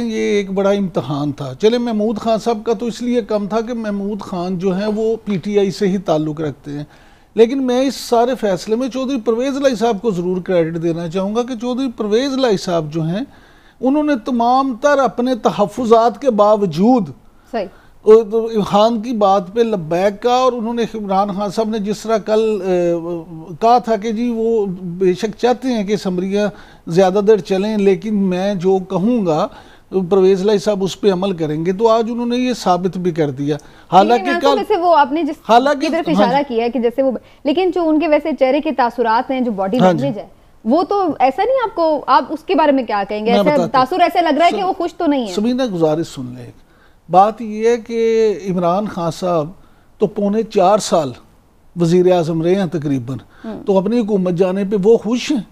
ये एक बड़ा इम्तहान था चले महमूद खान साहब का तो इसलिए कम था कि महमूद खान जो है वो पीटीआई से ही ताल्लुक़ रखते हैं लेकिन मैं इस सारे फैसले में चौधरी परवेज़ लाई साहब को ज़रूर क्रेडिट देना चाहूँगा कि चौधरी परवेज़ लाई साहब जो हैं उन्होंने तमाम तर अपने तहफ़ात के बावजूद तो खान की बात पे लबैक का और उन्होंने इमरान खान साहब ने जिस तरह कल कहा था कि जी वो बेशक चाहते हैं कि समरियाँ ज़्यादा देर चलें लेकिन मैं जो कहूँगा तो परवेज लाई साहब उस पर अमल करेंगे तो आज उन्होंने ये साबित भी कर दिया हालांकि कल वैसे वो आपने जिस हालांकि तरफ हाँ इशारा हाँ, किया है कि जैसे वो लेकिन जो उनके वैसे चेहरे के तासुरात हैं जो बॉडी हाँ लैंग्वेज है वो तो ऐसा नहीं आपको आप उसके बारे में क्या कहेंगे ऐसा तासुर ऐसा लग रहा है कि वो खुश तो नहीं है सुमीना गुजारिश सुन ले बात यह है कि इमरान खान साहब तो पौने चार साल वजीर अजम रहे हैं तकरीबन हम्म। तो अपनी हुकूमत जाने पर वो खुश हैं